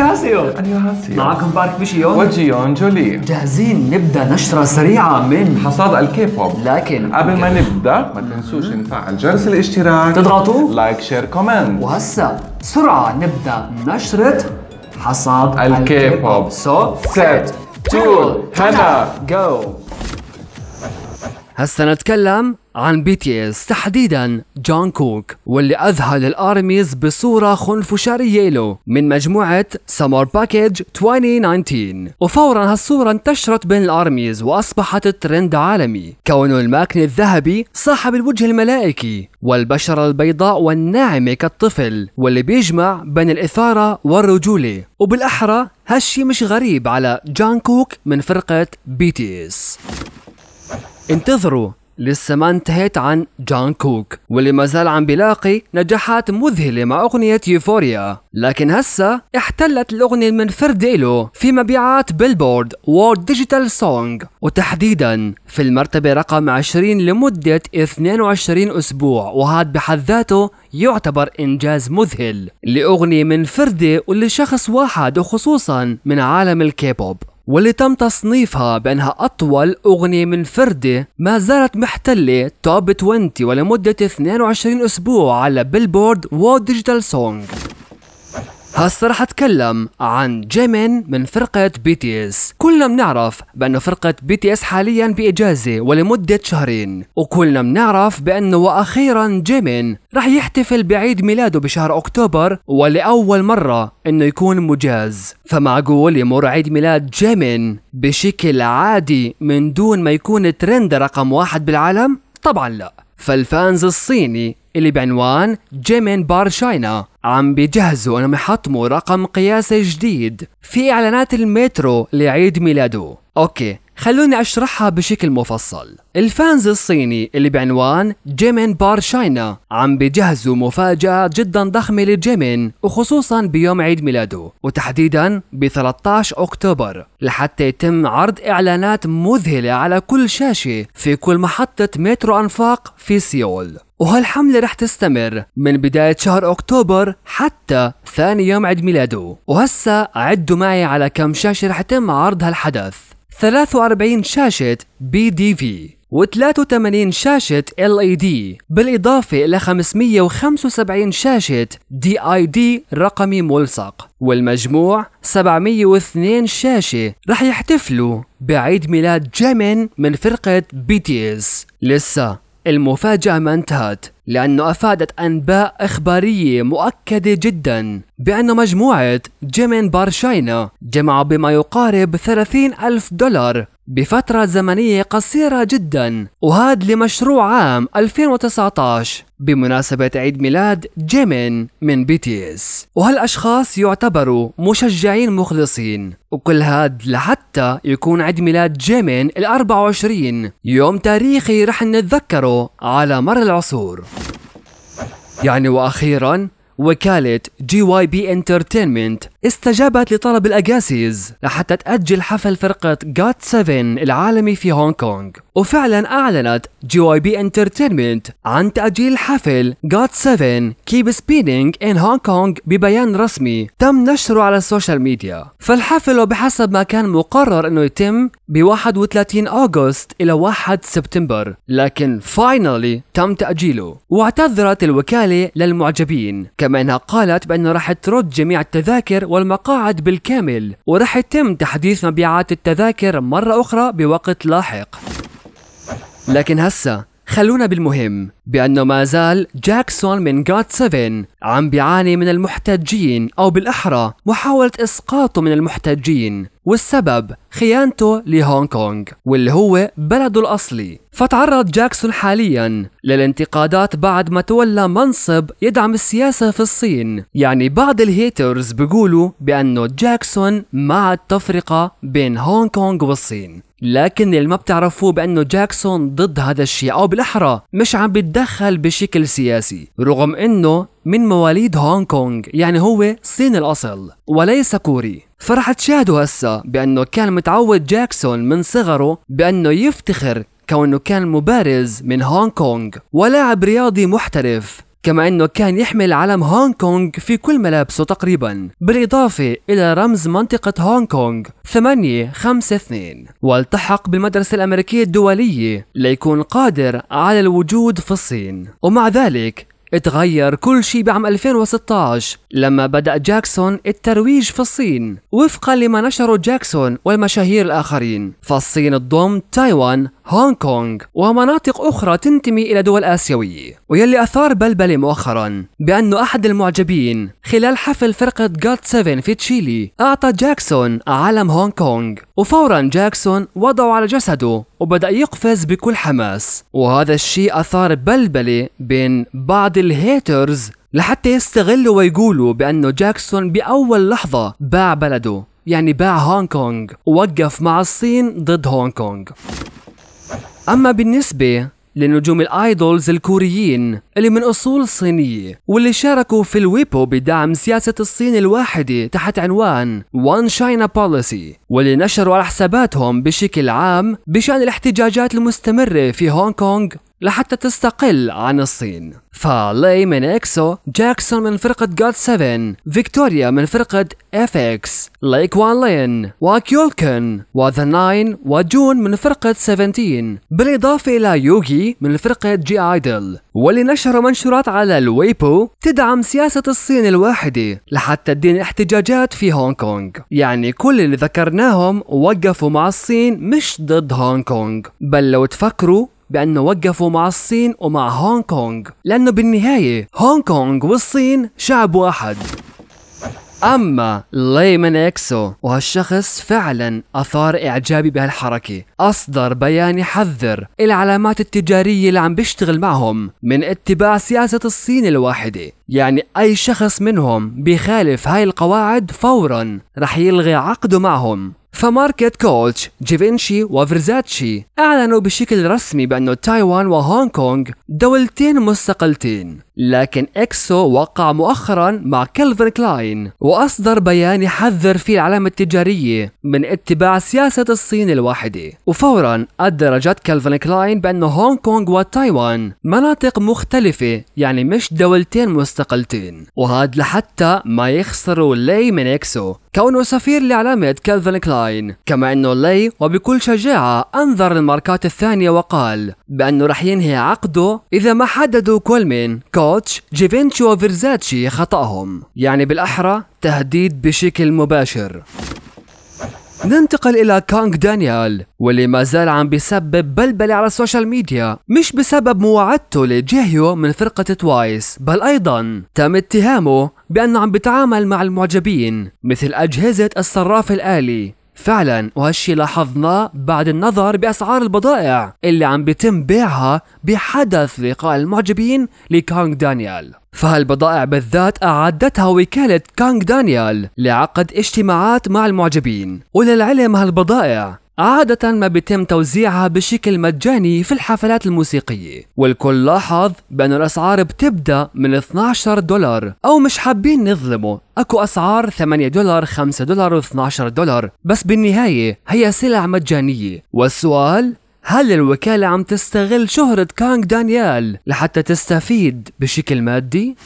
أنيوهاسيو أنيوهاسيو معكم بارك بيشيون وجيون جولي جاهزين نبدأ نشرة سريعة من حصاد الكيبوب لكن قبل ما نبدأ ما تنسوش نفعل جرس الاشتراك تضغطوا لايك شير كومنت وهسا بسرعة نبدأ نشرة حصاد الكيبوب سو سيت تو هنا جو هسا نتكلم عن بي تي اس تحديدا جون كوك واللي اذهل الارميز بصورة خنفشارية له من مجموعة سمر باكج 2019 وفورا هالصورة انتشرت بين الارميز واصبحت ترند عالمي كونه الماكن الذهبي صاحب الوجه الملائكي والبشرة البيضاء والناعمة كالطفل واللي بيجمع بين الاثارة والرجولة وبالاحرى هالشي مش غريب على جان كوك من فرقة بي تي اس انتظروا لسه ما انتهيت عن جون كوك واللي ما زال عم بيلاقي نجاحات مذهلة مع أغنية يوفوريا لكن هسا احتلت الأغنية من إله في مبيعات بيلبورد وورد ديجيتال سونج وتحديدا في المرتبة رقم 20 لمدة 22 أسبوع وهذا بحد ذاته يعتبر إنجاز مذهل لأغنية من فردة ولشخص واحد وخصوصا من عالم الكيبوب واللي تم تصنيفها بأنها أطول أغنية منفردة ما زالت محتلة توب 20 ولمدة 22 أسبوع على بيلبورد وديجيتال سونج هسه رح اتكلم عن جيمين من فرقة بي تي اس كلنا بنعرف بانه فرقة بي تي اس حاليا باجازة ولمدة شهرين وكلنا بنعرف بانه واخيرا جيمين رح يحتفل بعيد ميلاده بشهر اكتوبر ولأول مرة انه يكون مجاز فمعقول يمر عيد ميلاد جيمين بشكل عادي من دون ما يكون ترند رقم واحد بالعالم؟ طبعا لا فالفانز الصيني اللي بعنوان جيمين بار شاينا عم بيجهزوا انهم يحطموا رقم قياسي جديد في اعلانات المترو لعيد ميلاده اوكي خلوني أشرحها بشكل مفصل الفانز الصيني اللي بعنوان جيمين بار شاينا عم بجهزوا مفاجأة جدا ضخمة لجيمين وخصوصا بيوم عيد ميلاده وتحديدا ب 13 أكتوبر لحتى يتم عرض إعلانات مذهلة على كل شاشة في كل محطة مترو أنفاق في سيول وهالحملة رح تستمر من بداية شهر أكتوبر حتى ثاني يوم عيد ميلاده وهسا عدوا معي على كم شاشة رح يتم عرض هالحدث 43 شاشة بي دي في و83 شاشة LED بالإضافة إلى 575 شاشة DID رقمي ملصق والمجموع 702 شاشة رح يحتفلوا بعيد ميلاد جيمين من فرقة بي تي لسه المفاجأة ما انتهت لأنه أفادت أنباء إخبارية مؤكدة جدا بأن مجموعة جيمين بارشاينا جمعوا بما يقارب 30 ألف دولار بفترة زمنية قصيرة جدا وهذا لمشروع عام 2019 بمناسبة عيد ميلاد جيمين من بي تي اس وهالأشخاص يعتبروا مشجعين مخلصين وكل هاد لحتى يكون عيد ميلاد جيمين ال 24 يوم تاريخي رح نتذكره على مر العصور يعني وأخيرا وكالة جي واي بي انترتينمنت استجابت لطلب الأجاسيز لحتى تأجل حفل فرقة جات 7 العالمي في هونغ كونغ وفعلا أعلنت جي واي بي انترتينمنت عن تأجيل حفل جات 7 كيب Spinning ان هونغ كونغ ببيان رسمي تم نشره على السوشيال ميديا فالحفل وبحسب ما كان مقرر انه يتم ب 31 أغسطس إلى 1 سبتمبر لكن فاينالي تم تأجيله واعتذرت الوكالة للمعجبين كما أنها قالت بأنه راح ترد جميع التذاكر والمقاعد بالكامل وراح يتم تحديث مبيعات التذاكر مرة أخرى بوقت لاحق لكن هسه خلونا بالمهم بأنه ما زال جاكسون من جاد 7 عم بيعاني من المحتجين أو بالأحرى محاولة إسقاطه من المحتجين والسبب خيانته لهونغ كونغ واللي هو بلده الأصلي فتعرض جاكسون حاليا للانتقادات بعد ما تولى منصب يدعم السياسة في الصين يعني بعض الهيترز بيقولوا بأنه جاكسون مع التفرقة بين هونغ كونغ والصين لكن اللي ما بتعرفوه بأنه جاكسون ضد هذا الشيء أو بالأحرى مش عم بيتدخل بشكل سياسي رغم أنه من مواليد هونغ كونغ يعني هو صين الأصل وليس كوري فرح تشاهدوا هسا بأنه كان متعود جاكسون من صغره بأنه يفتخر كونه كان مبارز من هونغ كونغ ولاعب رياضي محترف كما أنه كان يحمل علم هونغ كونغ في كل ملابسه تقريبا بالإضافة إلى رمز منطقة هونغ كونغ 852 والتحق بالمدرسة الأمريكية الدولية ليكون قادر على الوجود في الصين ومع ذلك تغير كل شيء بعام 2016 لما بدأ جاكسون الترويج في الصين وفقا لما نشره جاكسون والمشاهير الآخرين فالصين تضم تايوان هونغ كونغ ومناطق أخرى تنتمي إلى دول آسيوية ويلي أثار بلبلة مؤخرا بأنه أحد المعجبين خلال حفل فرقة جاد 7 في تشيلي أعطى جاكسون علم هونغ كونغ وفورا جاكسون وضعه على جسده وبدأ يقفز بكل حماس وهذا الشيء أثار بلبلة بين بعض الهيترز لحتى يستغلوا ويقولوا بأنه جاكسون بأول لحظة باع بلده يعني باع هونغ كونغ ووقف مع الصين ضد هونغ كونغ أما بالنسبة لنجوم الايدولز الكوريين اللي من اصول صينيه واللي شاركوا في الويبو بدعم سياسه الصين الواحده تحت عنوان وان شاينا بوليسي واللي نشروا على حساباتهم بشكل عام بشان الاحتجاجات المستمره في هونغ كونغ لحتى تستقل عن الصين فلي من اكسو جاكسون من فرقة جاد 7 فيكتوريا من فرقة اف اكس ليك وان لين وكيولكن وذا ناين وجون من فرقة 17 بالاضافة الى يوغي من فرقة جي ايدل واللي نشروا منشورات على الويبو تدعم سياسة الصين الواحدة لحتى تدين احتجاجات في هونغ كونغ يعني كل اللي ذكرناهم وقفوا مع الصين مش ضد هونغ كونغ بل لو تفكروا بأن وقفوا مع الصين ومع هونغ كونغ لأنه بالنهاية هونغ كونغ والصين شعب واحد أما ليمن إكسو وهالشخص فعلا أثار إعجابي بهالحركة أصدر بيان يحذر العلامات التجارية اللي عم بيشتغل معهم من اتباع سياسة الصين الواحدة يعني أي شخص منهم بيخالف هاي القواعد فورا رح يلغي عقده معهم فماركت كولتش جيفينشي وفرزاتشي أعلنوا بشكل رسمي بأن تايوان وهونغ كونغ دولتين مستقلتين لكن إكسو وقع مؤخرا مع كلفن كلاين وأصدر بيان يحذر فيه العلامة التجارية من اتباع سياسة الصين الواحدة وفورا أدرجت كلفن كلاين بأن هونغ كونغ وتايوان مناطق مختلفة يعني مش دولتين مستقلتين وهذا لحتى ما يخسروا لي من إكسو كونه سفير لعلامة كلفن كلاين كما أنه لي وبكل شجاعة أنذر الماركات الثانية وقال بأنه رح ينهي عقده إذا ما حددوا كل من كوتش جيفينتشو وفيرزاتشي خطأهم يعني بالأحرى تهديد بشكل مباشر ننتقل إلى كانغ دانيال واللي ما زال عم بيسبب بلبلة على السوشيال ميديا مش بسبب مواعدته لجيهيو من فرقة توايس بل أيضا تم اتهامه بأنه عم بتعامل مع المعجبين مثل أجهزة الصراف الآلي فعلا وهالشي لاحظناه بعد النظر بأسعار البضائع اللي عم بيتم بيعها بحدث لقاء المعجبين لكونغ دانيال فهالبضائع بالذات أعدتها وكالة كونغ دانيال لعقد اجتماعات مع المعجبين وللعلم هالبضائع عادة ما بيتم توزيعها بشكل مجاني في الحفلات الموسيقية والكل لاحظ بأن الأسعار بتبدأ من 12 دولار أو مش حابين نظلمه أكو أسعار 8 دولار 5 دولار و12 دولار بس بالنهاية هي سلع مجانية والسؤال هل الوكالة عم تستغل شهرة كانغ دانيال لحتى تستفيد بشكل مادي؟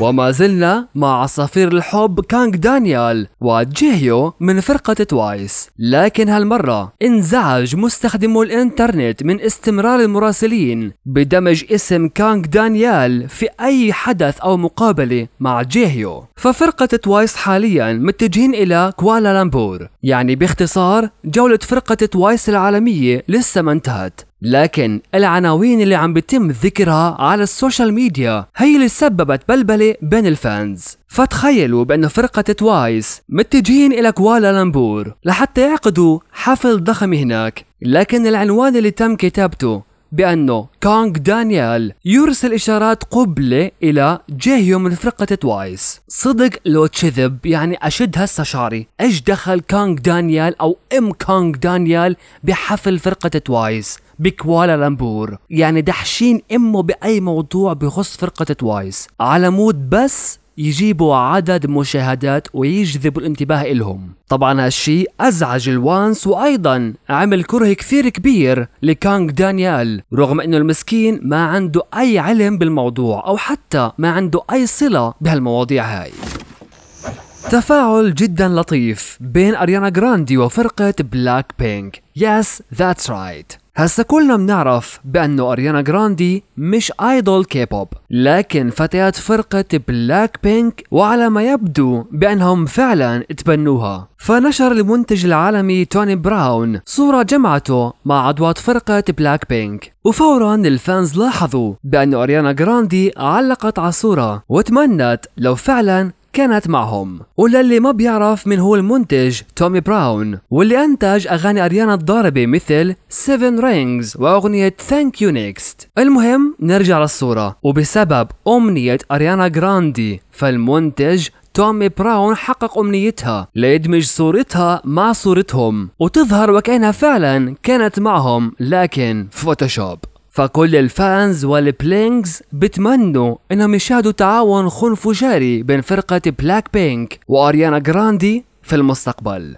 وما زلنا مع عصافير الحب كانغ دانيال وجيهيو من فرقة توايس لكن هالمرة انزعج مستخدمو الانترنت من استمرار المراسلين بدمج اسم كانغ دانيال في أي حدث أو مقابلة مع جيهيو ففرقة توايس حاليا متجهين إلى كوالالمبور يعني باختصار جولة فرقة توايس العالمية لسه ما انتهت لكن العناوين اللي عم بتم ذكرها على السوشيال ميديا هي اللي سببت بلبلة بين الفانز فتخيلوا بأن فرقة توايس متجهين إلى كوالالمبور لحتى يعقدوا حفل ضخم هناك لكن العنوان اللي تم كتابته بأنه كونغ دانيال يرسل إشارات قبلة إلى جيهيو من فرقة توايس صدق لو تشذب يعني أشد هسه شعري إيش دخل كونغ دانيال أو أم كونغ دانيال بحفل فرقة توايس بكوالالمبور يعني دحشين امه باي موضوع بخص فرقه توايس على مود بس يجيبوا عدد مشاهدات ويجذبوا الانتباه إلهم طبعا هالشي أزعج الوانس وأيضا عمل كره كثير كبير لكانغ دانيال رغم أنه المسكين ما عنده أي علم بالموضوع أو حتى ما عنده أي صلة بهالمواضيع هاي تفاعل جدا لطيف بين أريانا جراندي وفرقة بلاك بينك Yes, that's right هسا كلنا بنعرف بأنه أريانا جراندي مش ايدول كيبوب لكن فتيات فرقة بلاك بينك وعلى ما يبدو بأنهم فعلا تبنوها فنشر المنتج العالمي توني براون صورة جمعته مع عضوات فرقة بلاك بينك وفورا الفانز لاحظوا بأن أريانا جراندي علقت على الصورة وتمنت لو فعلا كانت معهم وللي ما بيعرف من هو المنتج تومي براون واللي أنتج أغاني أريانا الضاربة مثل 7 رينجز وأغنية ثانك يو نيكست المهم نرجع للصورة وبسبب أمنية أريانا جراندي فالمنتج تومي براون حقق أمنيتها ليدمج صورتها مع صورتهم وتظهر وكأنها فعلا كانت معهم لكن فوتوشوب فكل الفانز والبلينجز بتمنوا انهم يشاهدوا تعاون خنفجاري بين فرقة بلاك بينك واريانا جراندي في المستقبل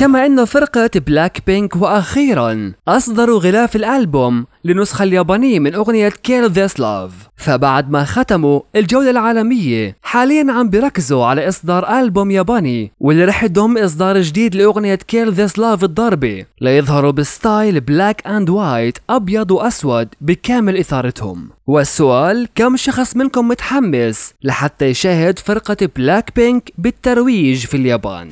كما أن فرقة بلاك بينك وأخيرا أصدروا غلاف الألبوم للنسخة اليابانية من أغنية Kill This Love فبعد ما ختموا الجولة العالمية حاليا عم بركزوا على إصدار ألبوم ياباني واللي رح يضم إصدار جديد لأغنية Kill This Love الضربة ليظهروا بستايل بلاك أند وايت أبيض وأسود بكامل إثارتهم والسؤال كم شخص منكم متحمس لحتى يشاهد فرقة بلاك بينك بالترويج في اليابان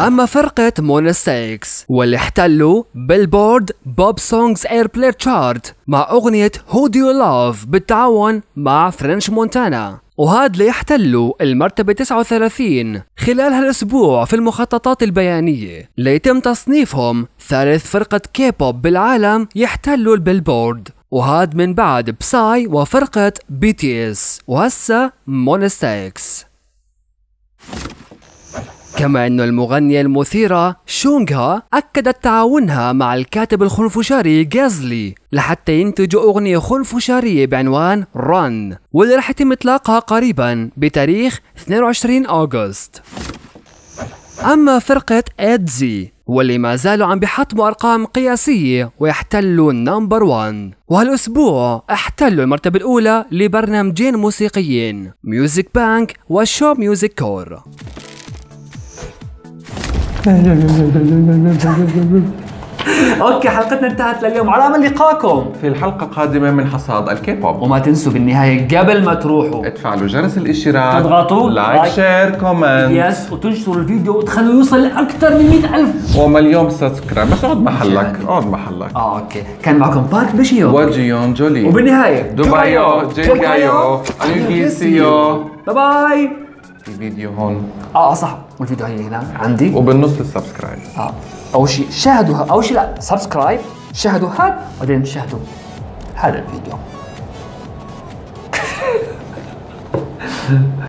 أما فرقة مونستيكس واللي احتلوا بيلبورد بوب سونجز اير بلاي تشارت مع أغنية هو ديو لاف بالتعاون مع فرنش مونتانا وهاد ليحتلوا المرتبة 39 خلال هالأسبوع في المخططات البيانية ليتم تصنيفهم ثالث فرقة كيبوب بالعالم يحتلوا البيلبورد وهاد من بعد بساي وفرقة بي تي اس وهسا مونستيكس كما أن المغنية المثيرة شونغها أكدت تعاونها مع الكاتب الخنفشاري جازلي لحتى ينتجوا أغنية خنفشارية بعنوان ران واللي رح يتم إطلاقها قريبا بتاريخ 22 أغسطس أما فرقة إدزي واللي ما زالوا عم بيحطموا أرقام قياسية ويحتلوا النمبر وان وهالأسبوع احتلوا المرتبة الأولى لبرنامجين موسيقيين ميوزك بانك وشو ميوزك كور اوكي حلقتنا انتهت لليوم على امل لقاكم في الحلقه القادمه من حصاد الكيبوب وما تنسوا بالنهايه قبل ما تروحوا تفعلوا جرس الاشتراك تضغطوا لايك شير كومنت يس وتنشروا الفيديو وتخلوه يوصل لاكثر من 100000 ومليون سبسكرايب بس اقعد محلك اقعد محلك اه اوكي كان معكم بارك بشيو وجيون جولي وبالنهايه دبايو جيكايو انيو باي باي في فيديو هون اه اه صح والفيديو هي هنا عندي وبالنص السبسكرايب اه اول شيء شاهدوا اول شيء لا سبسكرايب شاهدوا هذا بعدين شاهدوا هذا الفيديو